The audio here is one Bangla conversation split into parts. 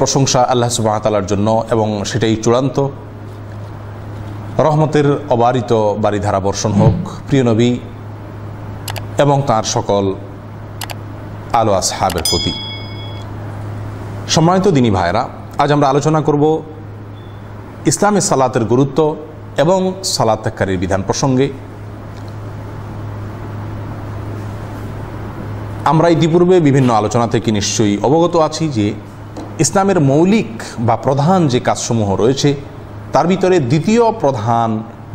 প্রশংসা আল্লাহ সুবাহতালার জন্য এবং সেটাই চূড়ান্ত রহমতের অবারিত বাড়িধারা বর্ষণ হোক প্রিয় নবী এবং তার সকল আলো আসহাবের প্রতি সম্মানিত দিনী ভাইরা আজ আমরা আলোচনা করব ইসলামের সালাতের গুরুত্ব এবং সালাদ তাক্কারের বিধান প্রসঙ্গে আমরা ইতিপূর্বে বিভিন্ন আলোচনা থেকে নিশ্চয়ই অবগত আছি যে ইসলামের মৌলিক বা প্রধান যে কাজসমূহ রয়েছে তার ভিতরে দ্বিতীয় প্রধান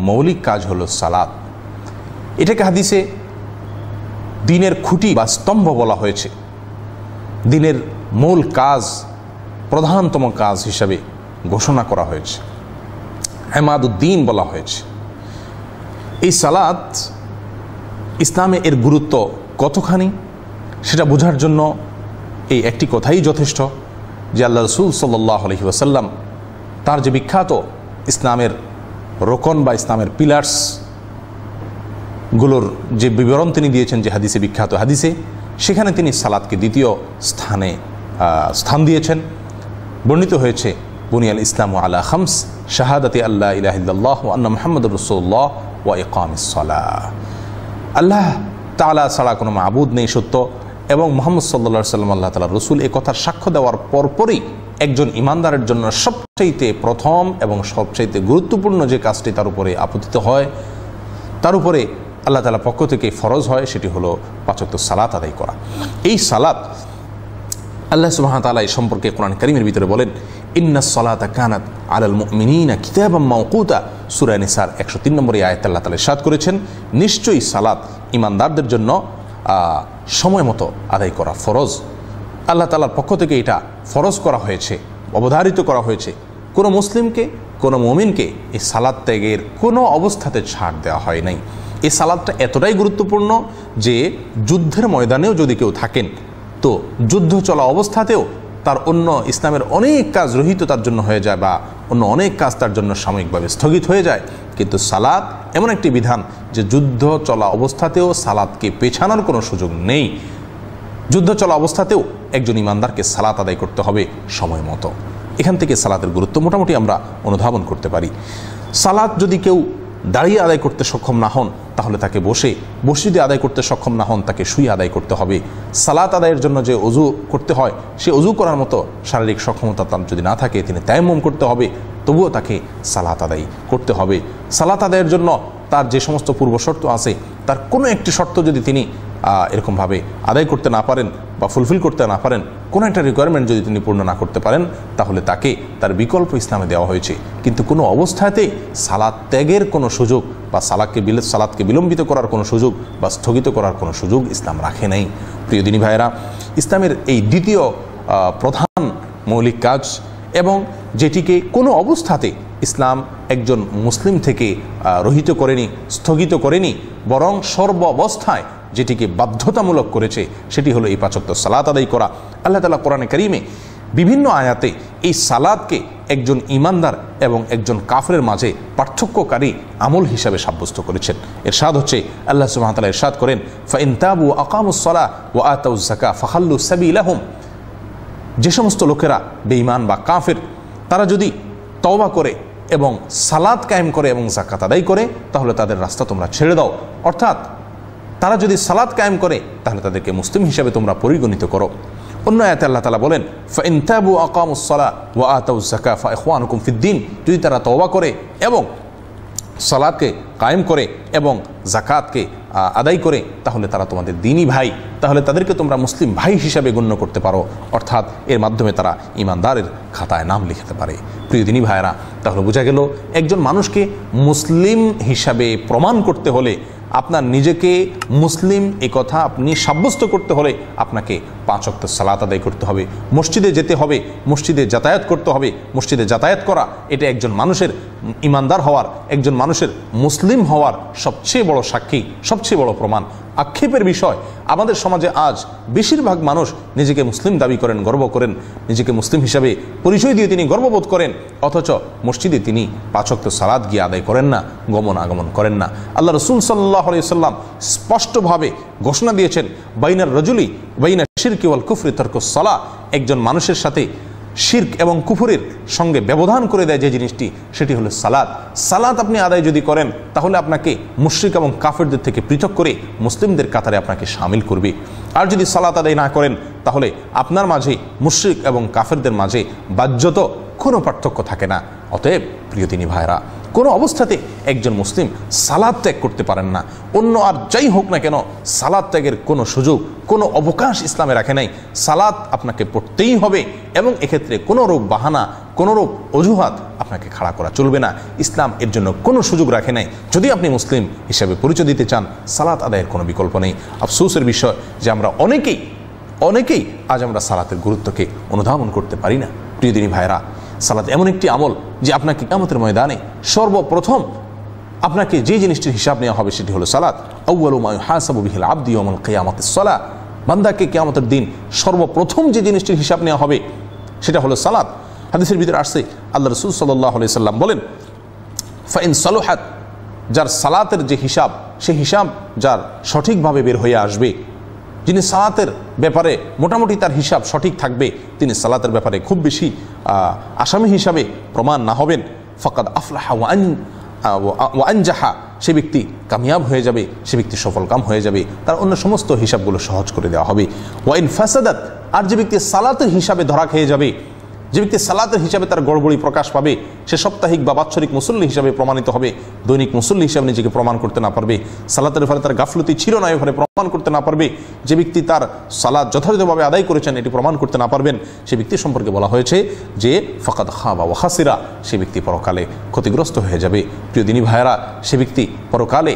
মৌলিক কাজ হলো সালাদ এটাকে হাদিসে দিনের খুঁটি বা স্তম্ভ বলা হয়েছে দিনের মূল কাজ প্রধানতম কাজ হিসাবে ঘোষণা করা হয়েছে হেমাদুদ্দিন বলা হয়েছে এই সালাদ ইসলামে এর গুরুত্ব কতখানি সেটা বোঝার জন্য এই একটি কথাই যথেষ্ট যে আল্লাহ রসুল সাল্লাহ আলহি তার যে বিখ্যাত ইসলামের রোকন বা ইসলামের পিলার্স গুলোর যে বিবরণ তিনি দিয়েছেন যে হাদিসে বিখ্যাত হাদিসে সেখানে তিনি সালাদকে দ্বিতীয় স্থানে স্থান দিয়েছেন বর্ণিত হয়েছে বুনিয়াল ইসলাম আলা খামস শাহাদাতি আল্লাহ ইলাহিল্লাহ আন্না মোহাম্মদ রসুল্লাহ ওয়া ইকামিসলা আল্লাহ তালা ছাড়া কোনো মাবুদ নেই সত্য এবং মোহাম্মদ সাল্লা সাল্লাম আল্লাহ তালা রসুল এ কথার সাক্ষ্য দেওয়ার পরপরই একজন ইমানদারের জন্য সবচাইতে প্রথম এবং সবচাইতে গুরুত্বপূর্ণ যে কাজটি তার উপরে আপতিত হয় তার উপরে আল্লাহ তালা পক্ষ থেকে ফরজ হয় সেটি হলো পাচক সালাত আদায় করা এই সালাত আল্লাহ সুবাহতালা এই সম্পর্কে কোরআন করিমের ভিতরে বলেন ইন্না সলাত কানাত আলাল মিনা কিতাব মকুতা সুরায় নিসার একশো তিন নম্বরে আয়াত আল্লাহ তালা সাদ করেছেন নিশ্চয়ই সালাত ইমানদারদের জন্য সময় মতো আদায় করা ফরজ আল্লাহ তালার পক্ষ থেকে এটা ফরজ করা হয়েছে অবধারিত করা হয়েছে কোনো মুসলিমকে কোনো মমিনকে এই সালাদ ত্যাগের কোনো অবস্থাতে ছাড় দেওয়া হয় নাই এই সালাদটা এতটাই গুরুত্বপূর্ণ যে যুদ্ধের ময়দানেও যদি কেউ থাকেন তো যুদ্ধ চলা অবস্থাতেও তার অন্য ইসলামের অনেক কাজ রহিত তার জন্য হয়ে যায় বা অন্য অনেক কাজ তার জন্য সাময়িকভাবে স্থগিত হয়ে যায় কিন্তু সালাদ এমন একটি বিধান যে যুদ্ধ চলা অবস্থাতেও সালাদকে পেছানোর কোনো সুযোগ নেই যুদ্ধ চলা অবস্থাতেও একজন ইমানদারকে সালাত আদায় করতে হবে সময় মতো এখান থেকে সালাতের গুরুত্ব মোটামুটি আমরা অনুধাবন করতে পারি সালাত যদি কেউ দাঁড়িয়ে আদায় করতে সক্ষম না হন তাহলে তাকে বসে মসজিদে আদায় করতে সক্ষম না হন তাকে শুয়ে আদায় করতে হবে সালাত আদায়ের জন্য যে অজু করতে হয় সে অজু করার মতো শারীরিক সক্ষমতা তার যদি না থাকে তিনি তায়াম্মম করতে হবে তবুও তাকে সালাত আদায় করতে হবে সালাত আদায়ের জন্য তার যে সমস্ত পূর্ব শর্ত আছে তার কোনো একটি শর্ত যদি তিনি এরকমভাবে আদায় করতে না পারেন বা ফুলফিল করতে না পারেন কোনো একটা রিকোয়ারমেন্ট যদি তিনি পূর্ণ না করতে পারেন তাহলে তাকে তার বিকল্প ইসলামে দেওয়া হয়েছে কিন্তু কোনো অবস্থাতে সালাদ ত্যাগের কোনো সুযোগ বা সালাদকে বিল সালাদকে বিলম্বিত করার কোনো সুযোগ বা স্থগিত করার কোনো সুযোগ ইসলাম রাখে নাই প্রিয় দিনী ভাইয়েরা ইসলামের এই দ্বিতীয় প্রধান মৌলিক কাজ এবং যেটিকে কোনো অবস্থাতে ইসলাম একজন মুসলিম থেকে রহিত করেনি স্থগিত করেনি বরং সর্ব অবস্থায় যেটিকে বাধ্যতামূলক করেছে সেটি হলো এই পাচক্ত সালাত আদায় করা আল্লাহ তালা কোরআনে করিমে বিভিন্ন আয়াতে এই সালাদকে একজন ইমানদার এবং একজন কাফরের মাঝে পার্থক্যকারী আমল হিসাবে সাব্যস্ত করেছেন এর স্বাদ হচ্ছে আল্লাহ এর এরশাদ করেন ফাইনতাবু আকামুসলা ও আতাউজাকা ফাহাল্লু সাবিলাহম যে সমস্ত লোকেরা বেঈমান বা কাফের তারা যদি তওবা করে এবং সালাদ কায়েম করে এবং জাকাত আদায় করে তাহলে তাদের রাস্তা তোমরা ছেড়ে দাও অর্থাৎ তারা যদি সালাদ কায়েম করে তাহলে তাদেরকে মুসলিম হিসাবে তোমরা পরিগণিত করো অন্য আয়াতে আল্লাহ তালা বলেন ফাইনতাবু আকামুসলা ওয়া আতাউ জাকা ফা ইখওয়ানুকুম ফিদ্দিন যদি তারা তওবা করে এবং সালাদকে কায়েম করে এবং জাকাতকে আদায় করে তাহলে তারা তোমাদের দিনই ভাই তাহলে তাদেরকে তোমরা মুসলিম ভাই হিসাবে গণ্য করতে পারো অর্থাৎ এর মাধ্যমে তারা ইমানদারের খাতায় নাম লিখাতে পারে প্রিয় দিনী ভাইয়েরা তাহলে বোঝা গেল একজন মানুষকে মুসলিম হিসাবে প্রমাণ করতে হলে আপনার নিজেকে মুসলিম এ কথা আপনি সাব্যস্ত করতে হলে আপনাকে পাঁচ অক্ত সালাত আদায় করতে হবে মসজিদে যেতে হবে মসজিদে যাতায়াত করতে হবে মসজিদে যাতায়াত করা এটা একজন মানুষের ইমানদার হওয়ার একজন মানুষের মুসলিম হওয়ার সবচেয়ে বড় সাক্ষী সবচেয়ে বড় প্রমাণ আক্ষেপের বিষয় আমাদের সমাজে আজ বেশিরভাগ মানুষ নিজেকে মুসলিম দাবি করেন গর্ব করেন নিজেকে মুসলিম হিসাবে পরিচয় দিয়ে তিনি গর্ববোধ করেন অথচ মসজিদে তিনি পাচক্ত সালাদ গিয়ে আদায় করেন না গমন আগমন করেন না আল্লাহ রসুল সাল্লাহ সাল্লাম স্পষ্টভাবে ঘোষণা দিয়েছেন বাইনার রজুলি বাইনা শিরকি কুফরি তর্ক সালা একজন মানুষের সাথে শির্ক এবং কুফুরের সঙ্গে ব্যবধান করে দেয় যে জিনিসটি সেটি হলো সালাদ সালাদ আপনি আদায় যদি করেন তাহলে আপনাকে মুশ্রিক এবং কাফেরদের থেকে পৃথক করে মুসলিমদের কাতারে আপনাকে সামিল করবে আর যদি সালাত আদায় না করেন তাহলে আপনার মাঝে মুশ্রিক এবং কাফেরদের মাঝে বাহ্যত কোনো পার্থক্য থাকে না অতএব প্রিয় তিনি ভাইরা কোনো অবস্থাতে একজন মুসলিম সালাদ ত্যাগ করতে পারেন না অন্য আর যাই হোক না কেন সালাদ ত্যাগের কোনো সুযোগ কোনো অবকাশ ইসলামে রাখে নাই সালাদ আপনাকে পড়তেই হবে এবং এক্ষেত্রে কোনো রূপ বাহানা কোনোরূপ অজুহাত আপনাকে খাড়া করা চলবে না ইসলাম এর জন্য কোনো সুযোগ রাখে নাই যদি আপনি মুসলিম হিসাবে পরিচয় দিতে চান সালাত আদায়ের কোনো বিকল্প নেই আফসোসের বিষয় যে আমরা অনেকেই অনেকেই আজ আমরা সালাতের গুরুত্বকে অনুধাবন করতে পারি না প্রিয় দিনী ভাইরা সালাদ এমন একটি আমল যে আপনাকে কামতের ময়দানে সর্বপ্রথম আপনাকে যে জিনিসটির হিসাব নেওয়া হবে সেটি হলো সালাদ আউ্বালুমায় হাসাবুবিহিল আব্দি অমল কেয়ামতের সালা বান্দাকে কেয়ামতের দিন সর্বপ্রথম যে জিনিসটির হিসাব নেওয়া হবে সেটা হলো সালাদ হাদিসের ভিতরে আসছে আল্লাহ রসুল সাল্লাহ সাল্লাম বলেন ফাইন সালোহাত যার সালাতের যে হিসাব সে হিসাব যার সঠিকভাবে বের হয়ে আসবে যিনি সালাতের ব্যাপারে মোটামুটি তার হিসাব সঠিক থাকবে তিনি সালাতের ব্যাপারে খুব বেশি আসামি হিসাবে প্রমাণ না হবেন ফকাদ আফলাহা ওয়ান ওয়ানজাহা সে ব্যক্তি কামিয়াব হয়ে যাবে সে ব্যক্তি সফলকাম হয়ে যাবে তার অন্য সমস্ত হিসাবগুলো সহজ করে দেওয়া হবে ওয়াইন ফাসাদাত আর যে ব্যক্তি সালাতের হিসাবে ধরা খেয়ে যাবে যে ব্যক্তি সালাদের হিসাবে তার গড়বড়ি প্রকাশ পাবে সে সাপ্তাহিক বা বাৎসরিক মুসল্লি হিসাবে প্রমাণিত হবে দৈনিক মুসল্লি হিসাবে নিজেকে প্রমাণ করতে না পারবে সালাতের ফলে তার গাফলতি ছিল না এভাবে প্রমাণ করতে না পারবে যে ব্যক্তি তার সালাদ যথাযথভাবে আদায় করেছেন এটি প্রমাণ করতে না পারবেন সে ব্যক্তি সম্পর্কে বলা হয়েছে যে ফকাত খা বা ওয়াহাসিরা সে ব্যক্তি পরকালে ক্ষতিগ্রস্ত হয়ে যাবে প্রিয় দিনী ভাইয়েরা সে ব্যক্তি পরকালে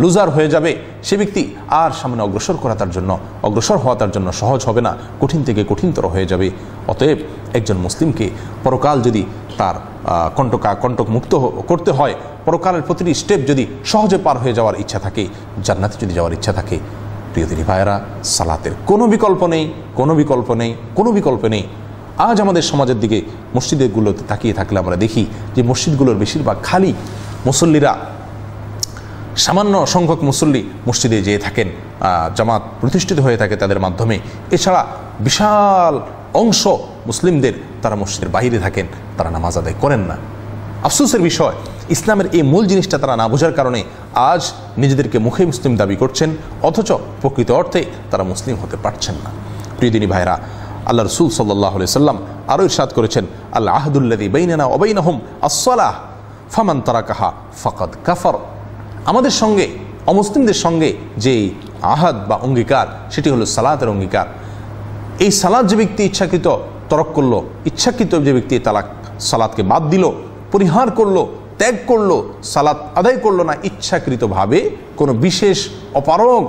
লুজার হয়ে যাবে সে ব্যক্তি আর সামনে অগ্রসর করা তার জন্য অগ্রসর হওয়া তার জন্য সহজ হবে না কঠিন থেকে কঠিনতর হয়ে যাবে অতএব একজন মুসলিমকে পরকাল যদি তার কণ্টকা কণ্টক মুক্ত করতে হয় পরকালের প্রতিটি স্টেপ যদি সহজে পার হয়ে যাওয়ার ইচ্ছা থাকে জান্নাতে যদি যাওয়ার ইচ্ছা থাকে প্রিয় দিদি ভাইয়েরা সালাতের কোনো বিকল্প নেই কোনো বিকল্প নেই কোনো বিকল্প নেই আজ আমাদের সমাজের দিকে মসজিদেরগুলোতে তাকিয়ে থাকলে আমরা দেখি যে মসজিদগুলোর বেশিরভাগ খালি মুসল্লিরা সামান্য সংখ্যক মুসল্লি মসজিদে যেয়ে থাকেন জামাত প্রতিষ্ঠিত হয়ে থাকে তাদের মাধ্যমে এছাড়া বিশাল অংশ মুসলিমদের তারা মসজিদের বাইরে থাকেন তারা নামাজ আদায় করেন না আফসোসের বিষয় ইসলামের এই মূল জিনিসটা তারা না বোঝার কারণে আজ নিজেদেরকে মুখে মুসলিম দাবি করছেন অথচ প্রকৃত অর্থে তারা মুসলিম হতে পারছেন না প্রিয়দিনী ভাইরা আল্লাহ রসুল সাল্লাহ সাল্লাম আরও ইরশাদ করেছেন আল্লাহ আহদুল্লাহ বেইনা অবৈনাহম হোম আসলাহ ফমান তারা কাহা ফকত কাফর আমাদের সঙ্গে অমুসলিমদের সঙ্গে যে আহাদ বা অঙ্গীকার সেটি হলো সালাতের অঙ্গীকার এই সালাদ যে ব্যক্তি ইচ্ছাকৃত তরক করলো ইচ্ছাকৃত যে ব্যক্তি তালাক সালাদকে বাদ দিল পরিহার করলো ত্যাগ করলো সালাত আদায় করলো না ইচ্ছাকৃতভাবে কোনো বিশেষ অপারগ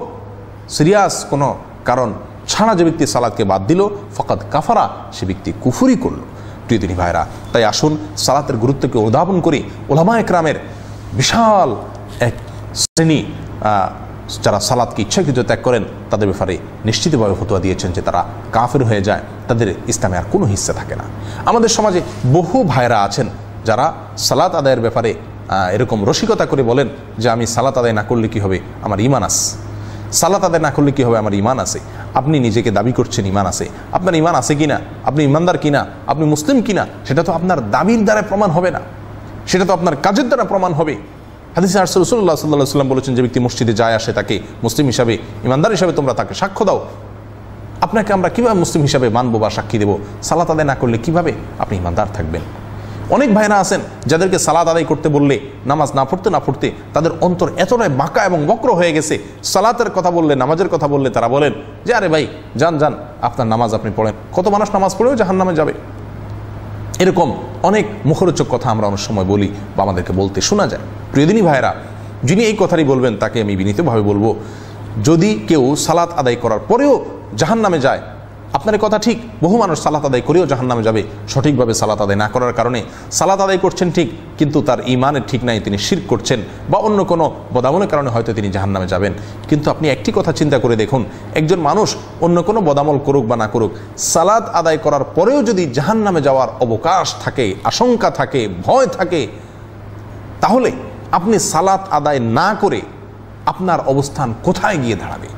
সিরিয়াস কোনো কারণ ছাড়া যে ব্যক্তি সালাদকে বাদ দিল ফকাত কাফারা সে ব্যক্তি কুফুরি করলো প্রিয় ভাইরা তাই আসুন সালাতের গুরুত্বকে অনুধাবন করি ওলামা একরামের বিশাল এক শ্রেণী যারা সালাদকে ইচ্ছাকৃত ত্যাগ করেন তাদের ব্যাপারে নিশ্চিতভাবে ফতোয়া দিয়েছেন যে তারা কাফের হয়ে যায় তাদের ইসলামে আর কোনো হিস্সা থাকে না আমাদের সমাজে বহু ভাইরা আছেন যারা সালাত আদায়ের ব্যাপারে এরকম রসিকতা করে বলেন যে আমি সালাত আদায় না করলে কি হবে আমার ইমান আস সালাত আদায় না করলে কি হবে আমার ইমান আছে আপনি নিজেকে দাবি করছেন ইমান আছে আপনার ইমান আছে কিনা আপনি ইমানদার না আপনি মুসলিম কিনা সেটা তো আপনার দাবির দ্বারা প্রমাণ হবে না সেটা তো আপনার কাজের দ্বারা প্রমাণ হবে হাদিস আরসুল রসুল্লাহ সাল্লাহ সাল্লাম বলেছেন যে ব্যক্তি মসজিদে যায় আসে তাকে মুসলিম হিসাবে ইমানদার হিসাবে তোমরা তাকে সাক্ষ্য দাও আপনাকে আমরা কীভাবে মুসলিম হিসাবে মানবো বা সাক্ষী দেবো সালাত আদায় না করলে কিভাবে আপনি ইমানদার থাকবেন অনেক ভাইরা আছেন যাদেরকে সালাদ আদায় করতে বললে নামাজ না পড়তে না পড়তে তাদের অন্তর এতটাই বাঁকা এবং বক্র হয়ে গেছে সালাতের কথা বললে নামাজের কথা বললে তারা বলেন যে আরে ভাই যান যান আপনার নামাজ আপনি পড়েন কত মানুষ নামাজ পড়েও জাহান নামে যাবে এরকম অনেক মুখরোচক কথা আমরা অনেক সময় বলি বা আমাদেরকে বলতে শোনা যায় প্রিয়দিনী ভাইরা যিনি এই কথাটি বলবেন তাকে আমি বিনীতভাবে বলবো যদি কেউ সালাত আদায় করার পরেও জাহান নামে যায় আপনার কথা ঠিক বহু মানুষ সালাত আদায় করেও জাহান নামে যাবে সঠিকভাবে সালাত আদায় না করার কারণে সালাত আদায় করছেন ঠিক কিন্তু তার ইমানের ঠিক নাই তিনি শির করছেন বা অন্য কোনো বদামনের কারণে হয়তো তিনি জাহান নামে যাবেন কিন্তু আপনি একটি কথা চিন্তা করে দেখুন একজন মানুষ অন্য কোনো বদামল করুক বা না করুক সালাদ আদায় করার পরেও যদি জাহান নামে যাওয়ার অবকাশ থাকে আশঙ্কা থাকে ভয় থাকে তাহলে আপনি সালাত আদায় না করে আপনার অবস্থান কোথায় গিয়ে দাঁড়াবে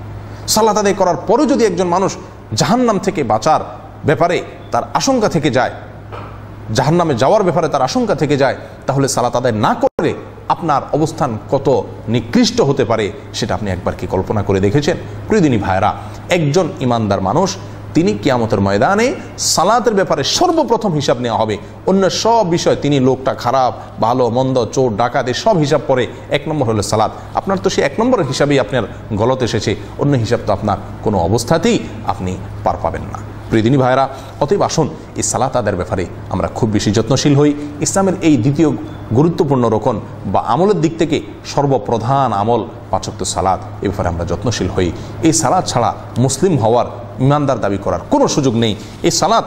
সালাত আদায় করার পরেও যদি একজন মানুষ জাহান্নাম থেকে বাঁচার ব্যাপারে তার আশঙ্কা থেকে যায় জাহান্নামে যাওয়ার ব্যাপারে তার আশঙ্কা থেকে যায় তাহলে সালাত আদায় না করে আপনার অবস্থান কত নিকৃষ্ট হতে পারে সেটা আপনি একবার কি কল্পনা করে দেখেছেন প্রিয়দিনী ভাইরা একজন ইমানদার মানুষ তিনি কিয়ামতের ময়দানে সালাতের ব্যাপারে সর্বপ্রথম হিসাব নেওয়া হবে অন্য সব বিষয় তিনি লোকটা খারাপ ভালো মন্দ চোর ডাকাতি সব হিসাব পরে এক নম্বর হলো সালাদ আপনার তো সে এক নম্বরের হিসাবেই আপনার গলত এসেছে অন্য হিসাব তো আপনার কোনো অবস্থাতেই আপনি পার পাবেন না প্রিদিনী ভাইরা অতএব আসুন এই সালাত আদের ব্যাপারে আমরা খুব বেশি যত্নশীল হই ইসলামের এই দ্বিতীয় গুরুত্বপূর্ণ রোকন বা আমলের দিক থেকে সর্বপ্রধান আমল পাচক্ত সালাদ এ ব্যাপারে আমরা যত্নশীল হই এই সালাদ ছাড়া মুসলিম হওয়ার ইমানদার দাবি করার কোনো সুযোগ নেই এই সালাদ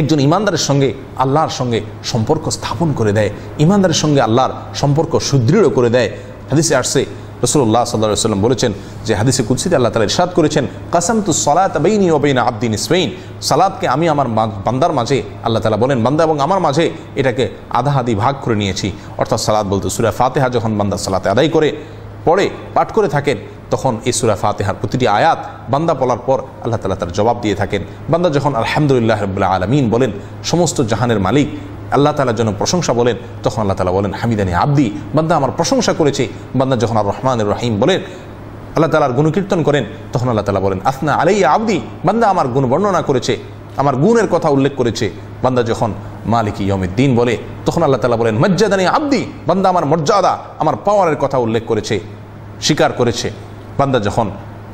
একজন ইমানদারের সঙ্গে আল্লাহর সঙ্গে সম্পর্ক স্থাপন করে দেয় ইমানদারের সঙ্গে আল্লাহর সম্পর্ক সুদৃঢ় করে দেয় হাদিসে আসছে রসুল্লাহ সাল্লাহ সাল্লাম বলেছেন যে হাদিসে কুদ্সিতে আল্লাহ তালা ইরশাদ করেছেন কাসাম তু সালাত আবাইনি ওবাইনা আব্দিন ইসমাইন সালাদকে আমি আমার বান্দার মাঝে আল্লাহ তালা বলেন বান্দা এবং আমার মাঝে এটাকে আধা আধি ভাগ করে নিয়েছি অর্থাৎ সালাদ বলতে সুরা ফাতেহা যখন বান্দা সালাতে আদায় করে পড়ে পাঠ করে থাকেন তখন এই সুরা ফাতেহার প্রতিটি আয়াত বান্দা বলার পর আল্লাহ তালা তার জবাব দিয়ে থাকেন বান্দা যখন আলহামদুলিল্লাহ রবুল্লা আলমিন বলেন সমস্ত জাহানের মালিক আল্লাহ তালার জন্য প্রশংসা বলেন তখন আল্লাহ তালা বলেন হামিদানি আব্দি বান্দা আমার প্রশংসা করেছে বান্দা যখন আর রহমান রহিম বলেন আল্লাহ তালার গুণকীর্তন করেন তখন আল্লাহ তালা বলেন আসনা আলাইয়া আব্দি বান্দা আমার গুণ বর্ণনা করেছে আমার গুণের কথা উল্লেখ করেছে বান্দা যখন মালিক ইয়মের দিন বলে তখন আল্লাহ তালা বলেন মজ্জাদানি আব্দি বান্দা আমার মর্যাদা আমার পাওয়ারের কথা উল্লেখ করেছে স্বীকার করেছে বান্দা যখন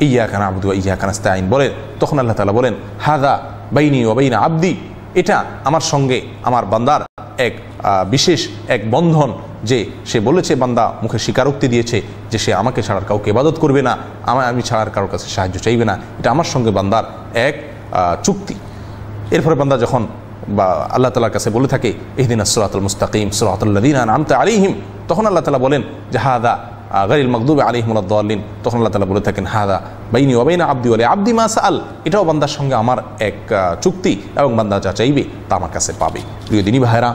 ইয়া খান আব্দু ইয়া খান আইন বলেন তখন আল্লাহ তালা বলেন হাদা বাইনি ও বাইনা আব্দি এটা আমার সঙ্গে আমার বান্দার এক বিশেষ এক বন্ধন যে সে বলেছে বান্দা মুখে স্বীকারোক্তি দিয়েছে যে সে আমাকে ছাড়ার কাউকে ইবাদত করবে না আমার আমি ছাড়ার কারোর কাছে সাহায্য চাইবে না এটা আমার সঙ্গে বান্দার এক চুক্তি এরপরে বান্দা যখন বা আল্লাহ তালার কাছে বলে থাকে এহদিন আসরাতুল মুস্তাকিম সুরাতুল্লাদিন আমতা আলিহিম তখন আল্লাহ তালা বলেন যে হাদা আলী মকদুবে আলিহমুল্লাদ্দিন তখন আল্লাহ তালা বলে থাকেন হাদা বাইনি ওবাইনা আব্দি আলী আব্দি মাস আল এটাও বান্দার সঙ্গে আমার এক চুক্তি এবং বান্দা যা চাইবে তা আমার কাছে পাবে প্রিয় দিনী ভাইরা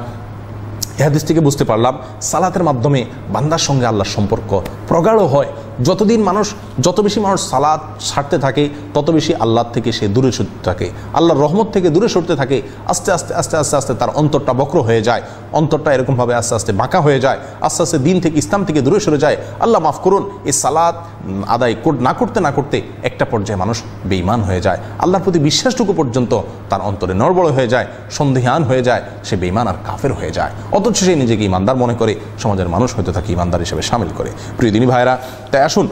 এহাদিস থেকে বুঝতে পারলাম সালাতের মাধ্যমে বান্দার সঙ্গে আল্লাহর সম্পর্ক প্রগাঢ় হয় যতদিন মানুষ যত বেশি মানুষ সালাদ ছাড়তে থাকে তত বেশি আল্লাহর থেকে সে দূরে সরতে থাকে আল্লাহর রহমত থেকে দূরে সরতে থাকে আস্তে আস্তে আস্তে আস্তে আস্তে তার অন্তরটা বক্র হয়ে যায় অন্তরটা এরকমভাবে আস্তে আস্তে বাঁকা হয়ে যায় আস্তে আস্তে দিন থেকে ইসলাম থেকে দূরে সরে যায় আল্লাহ মাফ করুন এই সালাদ আদায় না করতে না করতে একটা পর্যায়ে মানুষ বেইমান হয়ে যায় আল্লাহর প্রতি বিশ্বাসটুকু পর্যন্ত তার অন্তরে নড়বড় হয়ে যায় সন্দেহান হয়ে যায় সে বেইমান আর কাফের হয়ে যায় অথচ সে নিজেকে ইমানদার মনে করে সমাজের মানুষ হয়তো তাকে ইমানদার হিসেবে সামিল করে প্রিয় দিনী ভাইরা তাই আসুন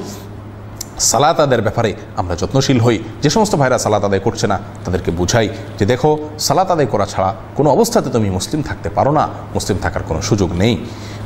সালাত আদের ব্যাপারে আমরা যত্নশীল হই যে সমস্ত ভাইরা সালাত আদায় করছে না তাদেরকে বুঝাই যে দেখো সালাত আদায় করা ছাড়া কোনো অবস্থাতে তুমি মুসলিম থাকতে পারো না মুসলিম থাকার কোনো সুযোগ নেই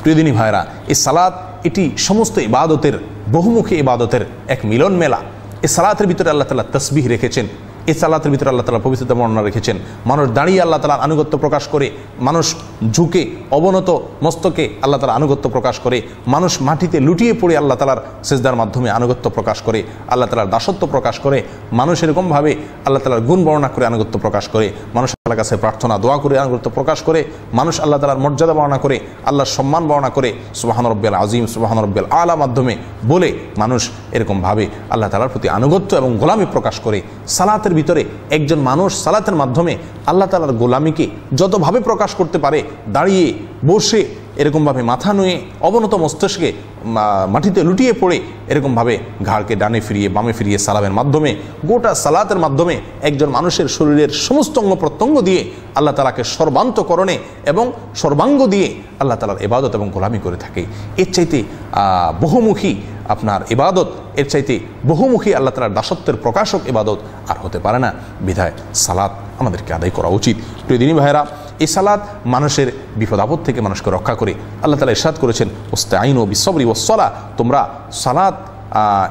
প্রিয়দিনী ভাইরা এই সালাত এটি সমস্ত ইবাদতের বহুমুখী ইবাদতের এক মিলন মেলা এ সালাতের ভিতরে আল্লাহ তালা তসবিহ রেখেছেন এ সালাতের ভিতরে আল্লাহ তালা পবিত্রতা বর্ণনা রেখেছেন মানুষ দাঁড়িয়ে আল্লাহ তালার আনুগত্য প্রকাশ করে মানুষ ঝুঁকে অবনত মস্তকে আল্লাহ তালা আনুগত্য প্রকাশ করে মানুষ মাটিতে লুটিয়ে পড়ে আল্লাহ তালার সেজদার মাধ্যমে আনুগত্য প্রকাশ করে আল্লাহ তালার দাসত্ব প্রকাশ করে মানুষ এরকমভাবে আল্লাহ তালার গুণ বর্ণনা করে আনুগত্য প্রকাশ করে মানুষ আল্লাহ কাছে প্রার্থনা দোয়া করে আনুগত্য প্রকাশ করে মানুষ আল্লাহ তালার মর্যাদা বর্ণনা করে আল্লাহর সম্মান বর্ণনা করে সুবাহান রব্বাল আজিম সুবাহান রব্বাল আলা মাধ্যমে বলে মানুষ এরকমভাবে আল্লাহ তালার প্রতি আনুগত্য এবং গোলামি প্রকাশ করে সালাতের ভিতরে একজন মানুষ সালাতের মাধ্যমে আল্লাহ তালার গোলামিকে যতভাবে প্রকাশ করতে পারে দাঁড়িয়ে বসে এরকমভাবে মাথা নুয়ে অবনত মস্তিষ্কে মাটিতে লুটিয়ে পড়ে এরকমভাবে ঘাড়কে ডানে ফিরিয়ে বামে ফিরিয়ে সালামের মাধ্যমে গোটা সালাতের মাধ্যমে একজন মানুষের শরীরের সমস্ত অঙ্গ প্রত্যঙ্গ দিয়ে আল্লাহ তালাকে সর্বান্তকরণে এবং সর্বাঙ্গ দিয়ে আল্লাহ তালার এবাদত এবং গোলামি করে থাকে এর চাইতে বহুমুখী আপনার ইবাদত এর চাইতে বহুমুখী আল্লাহ তালার দাসত্বের প্রকাশক ইবাদত আর হতে পারে না বিধায় সালাত আমাদেরকে আদায় করা উচিত প্রিয়দিনী ভাইরা এই সালাদ মানুষের বিপদ আপদ থেকে মানুষকে রক্ষা করে আল্লাহ তালা ইসাদ করেছেন ওস্তে আইন ও বিশ্বরী ও সলা তোমরা সালাদ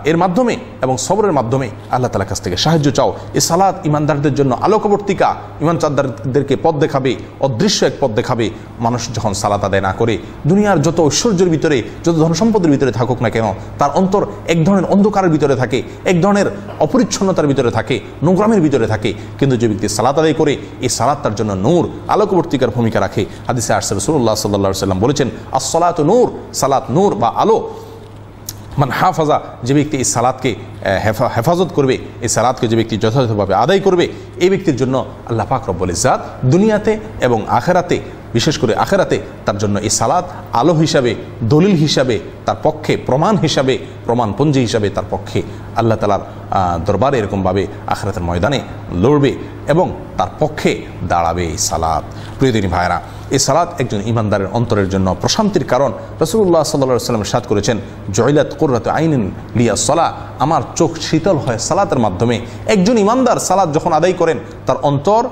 এর মাধ্যমে এবং সবরের মাধ্যমে আল্লাহ তালার কাছ থেকে সাহায্য চাও এ সালাদ ইমানদারদের জন্য আলোকবর্তিকা ইমান চাদ্দারদেরকে পথ দেখাবে অদৃশ্য এক পথ দেখাবে মানুষ যখন সালাত আদায় না করে দুনিয়ার যত ঐশ্বর্যের ভিতরে যত ধনসম্পদের ভিতরে থাকুক না কেন তার অন্তর এক ধরনের অন্ধকারের ভিতরে থাকে এক ধরনের অপরিচ্ছন্নতার ভিতরে থাকে নোগ্রামের ভিতরে থাকে কিন্তু যে ব্যক্তি সালাত আদায় করে এই সালাদ তার জন্য নূর আলোকবর্তিকার ভূমিকা রাখে হাদিসে আর্সাল রসুল্লাহ সাল্লাহ সাল্লাম বলেছেন আসলাত নূর সালাত নূর বা আলো মান হাফাজা যে ব্যক্তি এই সালাদকে হেফাজত করবে এই সালাদকে যে ব্যক্তি যথাযথভাবে আদায় করবে এই ব্যক্তির জন্য আল্লাহ পাক রব্বল ইজাদ দুনিয়াতে এবং আখেরাতে বিশেষ করে আখেরাতে তার জন্য এই সালাদ আলো হিসাবে দলিল হিসাবে তার পক্ষে প্রমাণ হিসাবে প্রমাণপঞ্জি হিসাবে তার পক্ষে আল্লাহ তালার দরবারে এরকমভাবে আখেরাতের ময়দানে লড়বে এবং তার পক্ষে দাঁড়াবে এই সালাদ প্রিয়দিনী ভাইরা এই সালাত একজন ইমানদারের অন্তরের জন্য প্রশান্তির কারণ রসুল্লাহ সাল্লা সাল্লাম সাদ করেছেন জয়লাত কোর্রাত আইন লিয়া সলা আমার চোখ শীতল হয় সালাতের মাধ্যমে একজন ইমানদার সালাত যখন আদায় করেন তার অন্তর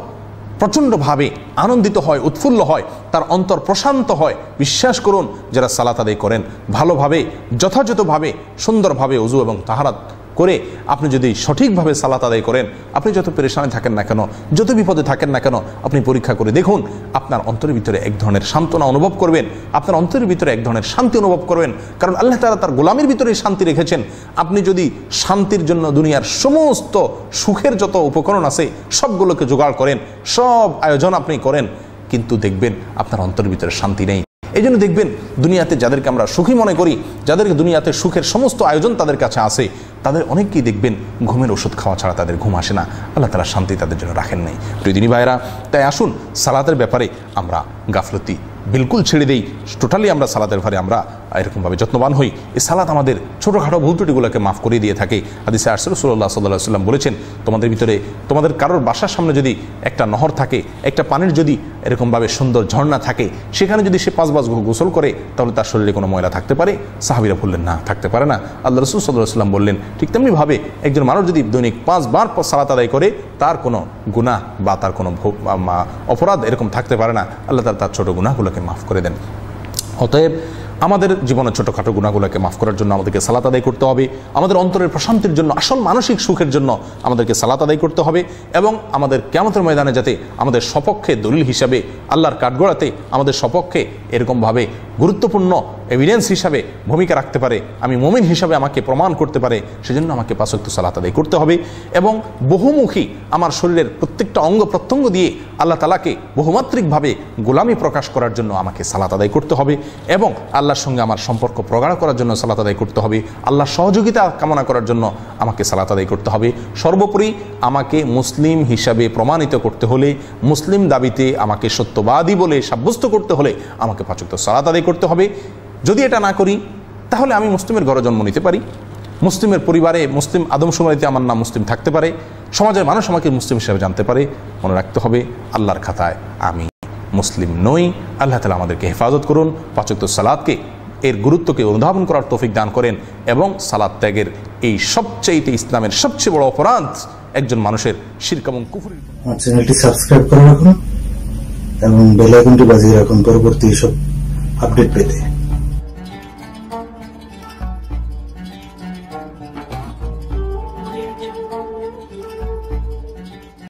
প্রচণ্ডভাবে আনন্দিত হয় উৎফুল্ল হয় তার অন্তর প্রশান্ত হয় বিশ্বাস করুন যারা সালাত আদায় করেন ভালোভাবে যথাযথভাবে সুন্দরভাবে উজু এবং তাহারাত করে আপনি যদি সঠিকভাবে সালাত আদায় করেন আপনি যত পরেশানে থাকেন না কেন যত বিপদে থাকেন না কেন আপনি পরীক্ষা করে দেখুন আপনার অন্তরের ভিতরে এক ধরনের সান্ত্বনা অনুভব করবেন আপনার অন্তরের ভিতরে এক ধরনের শান্তি অনুভব করবেন কারণ আল্লাহ তারা তার গোলামের ভিতরে শান্তি রেখেছেন আপনি যদি শান্তির জন্য দুনিয়ার সমস্ত সুখের যত উপকরণ আছে সবগুলোকে জোগাড় করেন সব আয়োজন আপনি করেন কিন্তু দেখবেন আপনার অন্তরের ভিতরে শান্তি নেই এই জন্য দেখবেন দুনিয়াতে যাদেরকে আমরা সুখী মনে করি যাদেরকে দুনিয়াতে সুখের সমস্ত আয়োজন তাদের কাছে আসে তাদের অনেককেই দেখবেন ঘুমের ওষুধ খাওয়া ছাড়া তাদের ঘুম আসে না আল্লাহ তালা শান্তি তাদের জন্য রাখেন নাই দিনী ভাইরা তাই আসুন সালাতের ব্যাপারে আমরা গাফলতি বিলকুল ছেড়ে দেই টোটালি আমরা সালাতের ভারে আমরা এরকমভাবে যত্নবান হই এই সালাত আমাদের ছোটোখাটো ভুল ত্রুটিগুলোকে মাফ করে দিয়ে থাকে সে আরসুল সুল্লাহ সাল্লাহ সাল্লাম বলেছেন তোমাদের ভিতরে তোমাদের কারোর বাসার সামনে যদি একটা নহর থাকে একটা পানির যদি এরকমভাবে সুন্দর ঝর্ণা থাকে সেখানে যদি সে পাঁচ পাঁচ গোসল করে তাহলে তার শরীরে কোনো ময়লা থাকতে পারে সাহাবিরা বললেন না থাকতে পারে না আল্লাহ রসুল সাল্লাহ সাল্লাম বললেন ঠিক তেমনিভাবে একজন মানুষ যদি দৈনিক পাঁচবার সালাত আদায় করে তার কোনো গুণা বা তার কোনো অপরাধ এরকম থাকতে পারে না আল্লাহ তার তার ছোটো গুণাগুলোকে মাফ করে দেন অতএব আমাদের জীবনের ছোটোখাটো গুণাগুলোকে মাফ করার জন্য আমাদেরকে সালাত আদায় করতে হবে আমাদের অন্তরের প্রশান্তির জন্য আসল মানসিক সুখের জন্য আমাদেরকে সালাত আদায় করতে হবে এবং আমাদের কেমতের ময়দানে যাতে আমাদের সপক্ষে দলিল হিসাবে আল্লাহর কাঠগড়াতে আমাদের সপক্ষে এরকমভাবে গুরুত্বপূর্ণ এভিডেন্স হিসাবে ভূমিকা রাখতে পারে আমি মমিন হিসাবে আমাকে প্রমাণ করতে পারে সেজন্য আমাকে পাশক্ত সালাত আদায় করতে হবে এবং বহুমুখী আমার শরীরের প্রত্যেকটা অঙ্গ প্রত্যঙ্গ দিয়ে আল্লাহ তালাকে বহুমাত্রিকভাবে গোলামি প্রকাশ করার জন্য আমাকে সালাত আদায় করতে হবে এবং আল্লাহ আল্লাহর সঙ্গে আমার সম্পর্ক প্রগাঢ় করার জন্য সালাত আদায় করতে হবে আল্লাহর সহযোগিতা কামনা করার জন্য আমাকে সালাত আদায় করতে হবে সর্বোপরি আমাকে মুসলিম হিসাবে প্রমাণিত করতে হলে মুসলিম দাবিতে আমাকে সত্যবাদী বলে সাব্যস্ত করতে হলে আমাকে পাচক সালাত আদায় করতে হবে যদি এটা না করি তাহলে আমি মুসলিমের ঘরে জন্ম নিতে পারি মুসলিমের পরিবারে মুসলিম আদমশুমারিতে আমার নাম মুসলিম থাকতে পারে সমাজের মানুষ আমাকে মুসলিম হিসাবে জানতে পারে মনে রাখতে হবে আল্লাহর খাতায় আমি মুসলিম নই আল্লাহ তালা আমাদেরকে হেফাজত করুন পাচক সালাদকে এর গুরুত্বকে অনুধাবন করার তৌফিক দান করেন এবং সালাদ ত্যাগের এই সবচেয়ে ইসলামের সবচেয়ে বড় অপরাধ একজন মানুষের শিরকামন এবং কুফুরের চ্যানেলটি সাবস্ক্রাইব করে রাখুন এবং বেলাইকনটি বাজিয়ে রাখুন পরবর্তী সব আপডেট পেতে